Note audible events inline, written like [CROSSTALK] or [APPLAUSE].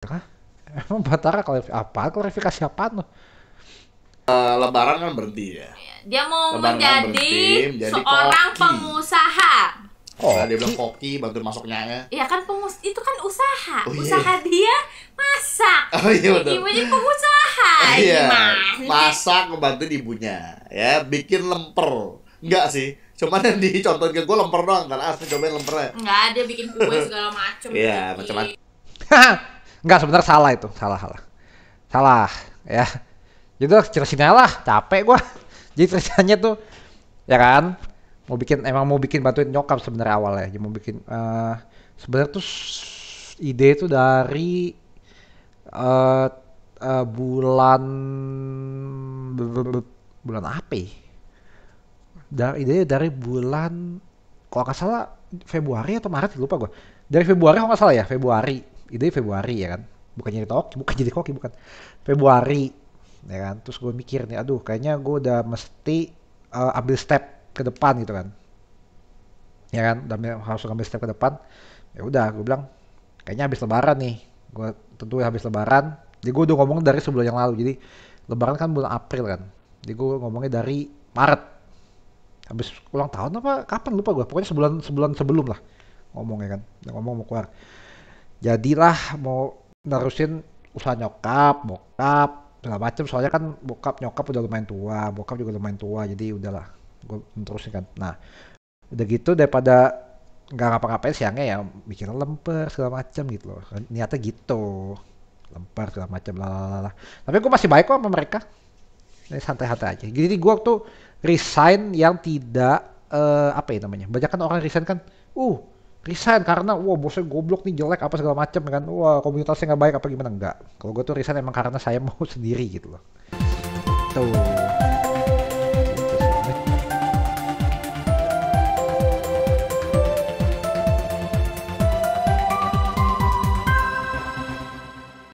Hah? Emang Batara klarifikasi apa? Klarifikasi apa tuh? Uh, lebaran kan berhenti ya. Iya, dia mau lebaran kan menjadi, berhenti, seorang koki. pengusaha. Oh, nah, dia bilang koki bantu masuknya ya. Iya kan pengus itu kan usaha. Oh, iya. Usaha dia masak. [LAUGHS] Oh iya betul. Ibunya pengusaha. Oh, [LAUGHS] iya. Gimana? Masak membantu ibunya ya, bikin lemper. Enggak sih, cuman yang dicontohin ke gue lemper doang kan asli cobain lempernya. Enggak, dia bikin kue segala macam. Iya, macam-macam. Enggak sebenarnya salah itu, salah salah. Salah ya. itu cerita lah, capek gua. [LAUGHS] Jadi ceritanya tuh ya kan mau bikin emang mau bikin bantuin nyokap sebenarnya awal ya mau bikin uh, sebenarnya tuh ide itu dari uh, uh, bulan bulan apa? Ya? Dari ide dari bulan kalau nggak salah Februari atau Maret lupa gue. Dari Februari kalau nggak salah ya Februari ide ya Februari ya kan bukan jadi toki bukan jadi koki bukan Februari ya kan terus gue mikir nih aduh kayaknya gue udah mesti uh, ambil step ke depan gitu kan ya kan udah harus ambil step ke depan ya udah gue bilang kayaknya habis lebaran nih gue tentu habis lebaran jadi gue udah ngomong dari sebulan yang lalu jadi lebaran kan bulan April kan jadi gue ngomongnya dari Maret habis ulang tahun apa kapan lupa gue pokoknya sebulan sebulan sebelum lah kan? ngomong ya kan ngomong mau keluar jadilah mau nerusin usaha nyokap bokap segala macem soalnya kan bokap nyokap udah lumayan tua bokap juga lumayan tua jadi udahlah gue terusin kan nah udah gitu daripada nggak ngapa-ngapain siangnya ya mikirnya lemper segala macem gitu loh niatnya gitu lempar segala macem lah tapi gue masih baik kok sama mereka ini santai-santai aja jadi gue tuh resign yang tidak uh, apa ya namanya banyak kan orang resign kan uh resign karena wah bosnya goblok nih jelek apa segala macam kan wah komunitasnya nggak baik apa gimana enggak kalau gue tuh resign emang karena saya [LAUGHS] mau sendiri gitu loh tuh